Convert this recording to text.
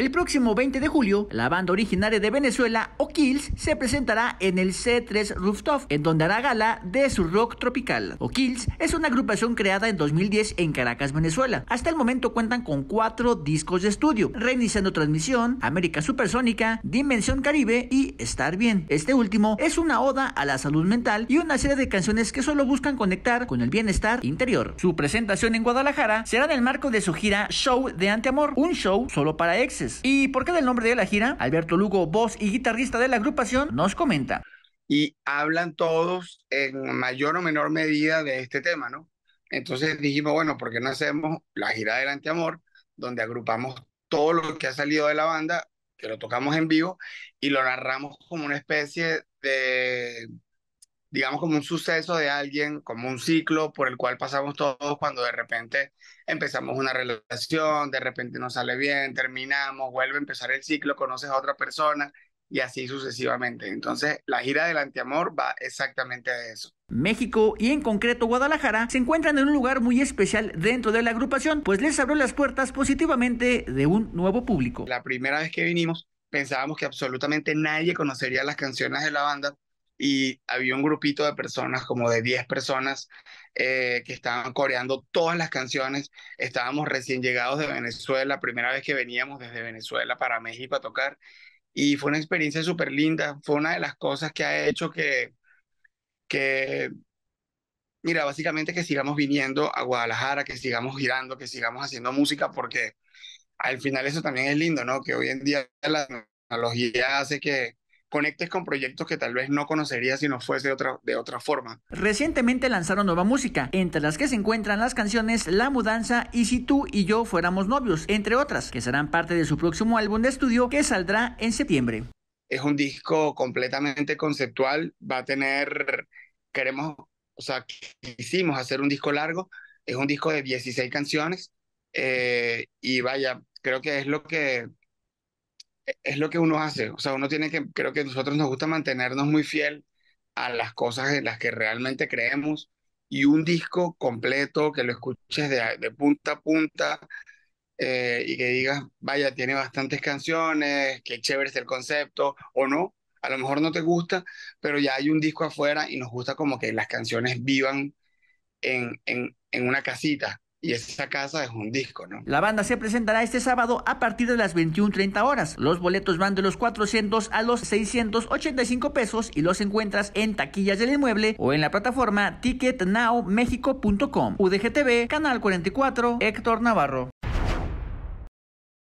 El próximo 20 de julio, la banda originaria de Venezuela, O'Kills, se presentará en el C3 Rooftop, en donde hará gala de su rock tropical. O'Kills es una agrupación creada en 2010 en Caracas, Venezuela. Hasta el momento cuentan con cuatro discos de estudio, Reiniciando Transmisión, América Supersónica, Dimensión Caribe y Estar Bien. Este último es una oda a la salud mental y una serie de canciones que solo buscan conectar con el bienestar interior. Su presentación en Guadalajara será en el marco de su gira Show de Anteamor, un show solo para exes ¿Y por qué del nombre de la gira? Alberto Lugo, voz y guitarrista de la agrupación, nos comenta. Y hablan todos en mayor o menor medida de este tema, ¿no? Entonces dijimos, bueno, ¿por qué no hacemos la gira del amor donde agrupamos todo lo que ha salido de la banda, que lo tocamos en vivo y lo narramos como una especie de digamos, como un suceso de alguien, como un ciclo por el cual pasamos todos cuando de repente empezamos una relación, de repente no sale bien, terminamos, vuelve a empezar el ciclo, conoces a otra persona y así sucesivamente. Entonces, la gira del anti-amor va exactamente a eso. México y en concreto Guadalajara se encuentran en un lugar muy especial dentro de la agrupación, pues les abrió las puertas positivamente de un nuevo público. La primera vez que vinimos pensábamos que absolutamente nadie conocería las canciones de la banda y había un grupito de personas, como de 10 personas, eh, que estaban coreando todas las canciones. Estábamos recién llegados de Venezuela, primera vez que veníamos desde Venezuela para México a tocar. Y fue una experiencia súper linda. Fue una de las cosas que ha hecho que, que, mira, básicamente que sigamos viniendo a Guadalajara, que sigamos girando, que sigamos haciendo música, porque al final eso también es lindo, ¿no? Que hoy en día la tecnología hace que, conectes con proyectos que tal vez no conocerías si no fuese de otra, de otra forma. Recientemente lanzaron nueva música, entre las que se encuentran las canciones La Mudanza y Si tú y yo fuéramos novios, entre otras, que serán parte de su próximo álbum de estudio que saldrá en septiembre. Es un disco completamente conceptual, va a tener, queremos, o sea, quisimos hacer un disco largo, es un disco de 16 canciones eh, y vaya, creo que es lo que es lo que uno hace. O sea, uno tiene que, creo que nosotros nos gusta mantenernos muy fiel a las cosas en las que realmente creemos y un disco completo que lo escuches de, punta a punta eh, y que digas, vaya, tiene bastantes canciones, qué chévere es el concepto o no. A lo mejor no te gusta, pero ya hay un disco afuera y nos gusta como que las canciones vivan en, en, en una casita, y esa casa es un disco, ¿no? La banda se presentará este sábado a partir de las 21.30 horas. Los boletos van de los 400 a los 685 pesos y los encuentras en taquillas del inmueble o en la plataforma ticketnowmexico.com. UDGTV, Canal 44, Héctor Navarro.